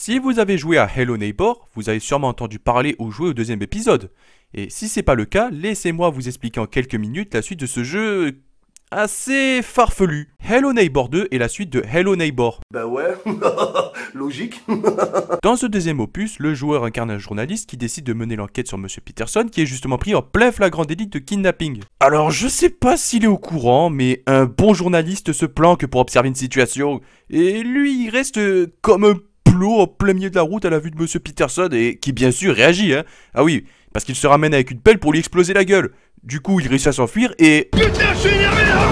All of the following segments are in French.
Si vous avez joué à Hello Neighbor, vous avez sûrement entendu parler ou joué au deuxième épisode. Et si c'est pas le cas, laissez-moi vous expliquer en quelques minutes la suite de ce jeu assez farfelu. Hello Neighbor 2 est la suite de Hello Neighbor. Bah ouais, logique. Dans ce deuxième opus, le joueur incarne un journaliste qui décide de mener l'enquête sur Monsieur Peterson qui est justement pris en plein flagrant délit de kidnapping. Alors je sais pas s'il est au courant, mais un bon journaliste se planque pour observer une situation et lui il reste comme un en au plein milieu de la route à la vue de Monsieur Peterson et qui bien sûr réagit. Hein. Ah oui, parce qu'il se ramène avec une pelle pour lui exploser la gueule. Du coup, il réussit à s'enfuir et... Putain, je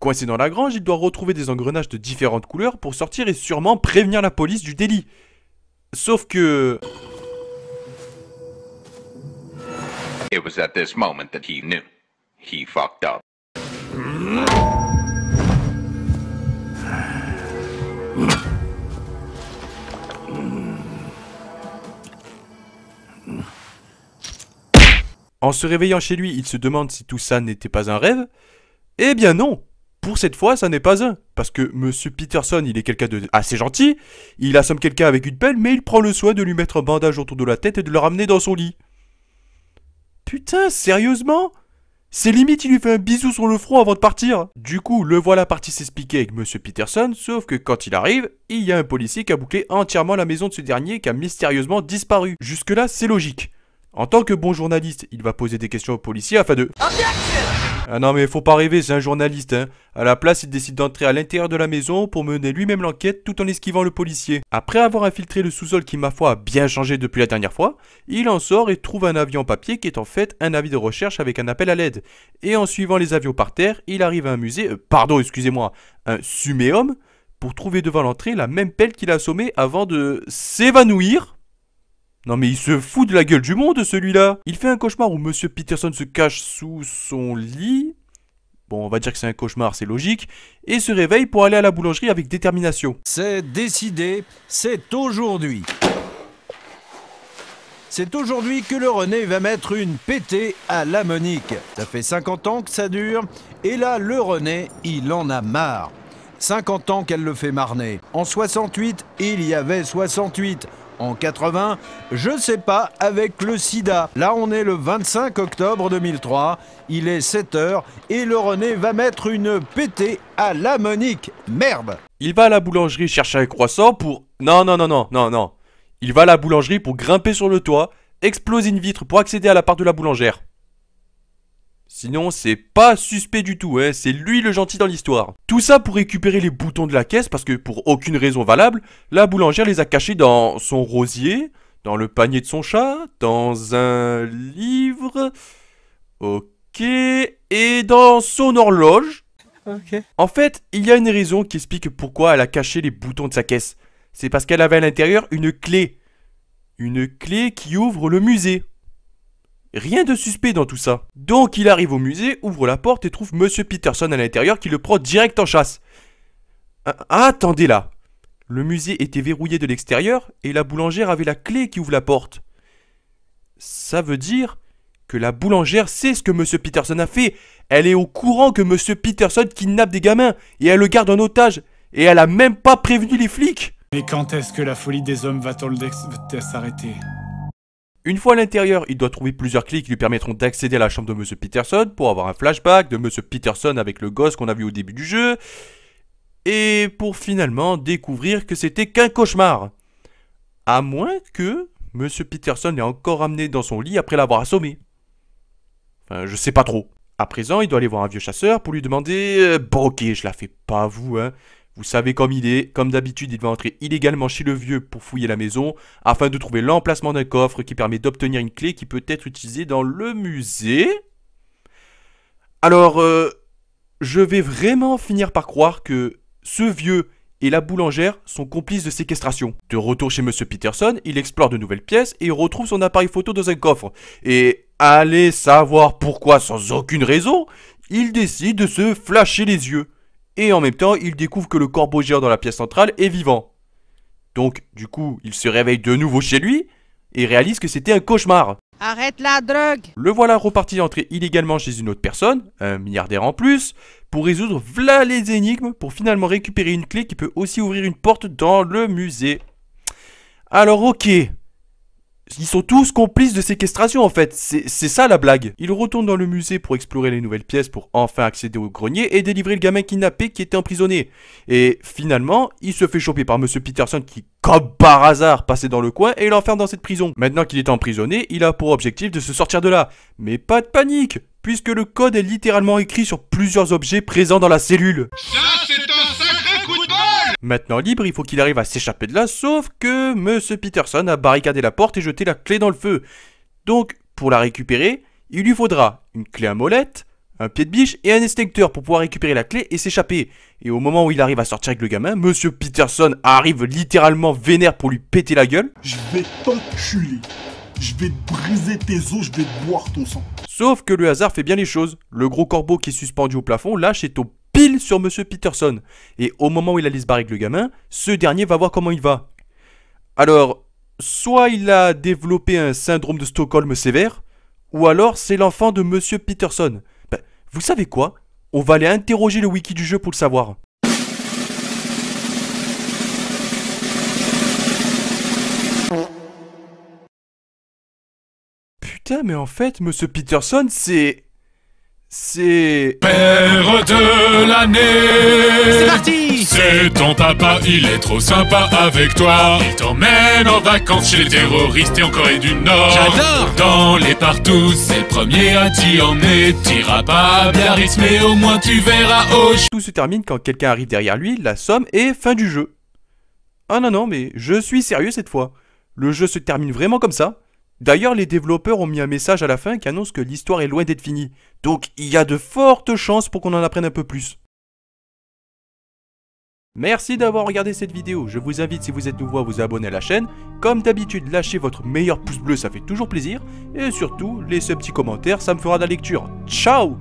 Coincé dans la grange, il doit retrouver des engrenages de différentes couleurs pour sortir et sûrement prévenir la police du délit. Sauf que... It was at moment that he knew. He fucked En se réveillant chez lui, il se demande si tout ça n'était pas un rêve. Eh bien non Pour cette fois, ça n'est pas un. Parce que Monsieur Peterson, il est quelqu'un de assez gentil, il assomme quelqu'un avec une pelle, mais il prend le soin de lui mettre un bandage autour de la tête et de le ramener dans son lit. Putain, sérieusement c'est limite, il lui fait un bisou sur le front avant de partir. Du coup, le voilà parti s'expliquer avec Monsieur Peterson, sauf que quand il arrive, il y a un policier qui a bouclé entièrement la maison de ce dernier qui a mystérieusement disparu. Jusque-là, c'est logique. En tant que bon journaliste, il va poser des questions au policier afin de... Ah non, mais faut pas rêver, c'est un journaliste. Hein. À la place, il décide d'entrer à l'intérieur de la maison pour mener lui-même l'enquête tout en esquivant le policier. Après avoir infiltré le sous-sol qui, ma foi, a bien changé depuis la dernière fois, il en sort et trouve un avion papier qui est en fait un avis de recherche avec un appel à l'aide. Et en suivant les avions par terre, il arrive à un musée, euh, pardon, excusez-moi, un suméum pour trouver devant l'entrée la même pelle qu'il a assommée avant de s'évanouir non mais il se fout de la gueule du monde celui-là Il fait un cauchemar où Monsieur Peterson se cache sous son lit. Bon, on va dire que c'est un cauchemar, c'est logique. Et se réveille pour aller à la boulangerie avec détermination. C'est décidé, c'est aujourd'hui. C'est aujourd'hui que le René va mettre une pétée à la Monique. Ça fait 50 ans que ça dure, et là, le René, il en a marre. 50 ans qu'elle le fait marner. En 68, il y avait 68. En 80, je sais pas avec le sida. Là, on est le 25 octobre 2003, il est 7h et le René va mettre une pété à la Monique. Merde Il va à la boulangerie chercher un croissant pour... Non, non, non, non, non, non. Il va à la boulangerie pour grimper sur le toit, exploser une vitre pour accéder à la part de la boulangère. Sinon, c'est pas suspect du tout, hein. c'est lui le gentil dans l'histoire. Tout ça pour récupérer les boutons de la caisse parce que pour aucune raison valable, la boulangère les a cachés dans son rosier, dans le panier de son chat, dans un livre... Ok, et dans son horloge. Ok. En fait, il y a une raison qui explique pourquoi elle a caché les boutons de sa caisse. C'est parce qu'elle avait à l'intérieur une clé. Une clé qui ouvre le musée. Rien de suspect dans tout ça. Donc il arrive au musée, ouvre la porte et trouve Monsieur Peterson à l'intérieur qui le prend direct en chasse. Ah, attendez là. Le musée était verrouillé de l'extérieur et la boulangère avait la clé qui ouvre la porte. Ça veut dire que la boulangère sait ce que Monsieur Peterson a fait. Elle est au courant que Monsieur Peterson kidnappe des gamins et elle le garde en otage. Et elle a même pas prévenu les flics. Mais quand est-ce que la folie des hommes va-t-elle s'arrêter une fois à l'intérieur, il doit trouver plusieurs clés qui lui permettront d'accéder à la chambre de Monsieur Peterson pour avoir un flashback de Monsieur Peterson avec le gosse qu'on a vu au début du jeu, et pour finalement découvrir que c'était qu'un cauchemar. À moins que Monsieur Peterson l'ait encore amené dans son lit après l'avoir assommé. Enfin, je sais pas trop. À présent, il doit aller voir un vieux chasseur pour lui demander euh, Bon, ok, je la fais pas vous, hein, vous savez comme il est, comme d'habitude, il va entrer illégalement chez le vieux pour fouiller la maison afin de trouver l'emplacement d'un coffre qui permet d'obtenir une clé qui peut être utilisée dans le musée. Alors, euh, je vais vraiment finir par croire que ce vieux et la boulangère sont complices de séquestration. De retour chez Monsieur Peterson, il explore de nouvelles pièces et retrouve son appareil photo dans un coffre. Et allez savoir pourquoi sans aucune raison, il décide de se flasher les yeux et en même temps, il découvre que le corbeau géant dans la pièce centrale est vivant. Donc, du coup, il se réveille de nouveau chez lui et réalise que c'était un cauchemar. Arrête la drogue Le voilà reparti entrer illégalement chez une autre personne, un milliardaire en plus, pour résoudre v'là les énigmes pour finalement récupérer une clé qui peut aussi ouvrir une porte dans le musée. Alors ok, ils sont tous complices de séquestration en fait, c'est ça la blague. Il retourne dans le musée pour explorer les nouvelles pièces pour enfin accéder au grenier et délivrer le gamin kidnappé qui était emprisonné. Et finalement, il se fait choper par Monsieur Peterson qui, comme par hasard, passait dans le coin et l'enferme dans cette prison. Maintenant qu'il est emprisonné, il a pour objectif de se sortir de là. Mais pas de panique, puisque le code est littéralement écrit sur plusieurs objets présents dans la cellule. Maintenant libre, il faut qu'il arrive à s'échapper de là, sauf que Monsieur Peterson a barricadé la porte et jeté la clé dans le feu. Donc, pour la récupérer, il lui faudra une clé à molette, un pied de biche et un extincteur pour pouvoir récupérer la clé et s'échapper. Et au moment où il arrive à sortir avec le gamin, Monsieur Peterson arrive littéralement vénère pour lui péter la gueule. Je vais t'enculer. Je vais te briser tes os, je vais te boire ton sang. Sauf que le hasard fait bien les choses. Le gros corbeau qui est suspendu au plafond lâche et tombe sur Monsieur Peterson. Et au moment où il allait se barrer le gamin, ce dernier va voir comment il va. Alors, soit il a développé un syndrome de Stockholm sévère, ou alors c'est l'enfant de M. Peterson. Ben, vous savez quoi On va aller interroger le wiki du jeu pour le savoir. Putain, mais en fait, Monsieur Peterson, c'est c'est. Père de l'année C'est parti C'est ton papa, il est trop sympa avec toi. Il t'emmène en vacances chez les terroristes et en Corée du Nord. J'adore Dans les partout, c'est le premier à t'y emmener. T'iras pas bien risqué, mais au moins tu verras au Tout se termine quand quelqu'un arrive derrière lui, la somme est fin du jeu. Ah non, non, mais je suis sérieux cette fois. Le jeu se termine vraiment comme ça D'ailleurs, les développeurs ont mis un message à la fin qui annonce que l'histoire est loin d'être finie. Donc il y a de fortes chances pour qu'on en apprenne un peu plus. Merci d'avoir regardé cette vidéo, je vous invite si vous êtes nouveau à vous abonner à la chaîne. Comme d'habitude, lâchez votre meilleur pouce bleu, ça fait toujours plaisir. Et surtout, laissez un petit commentaire, ça me fera de la lecture. Ciao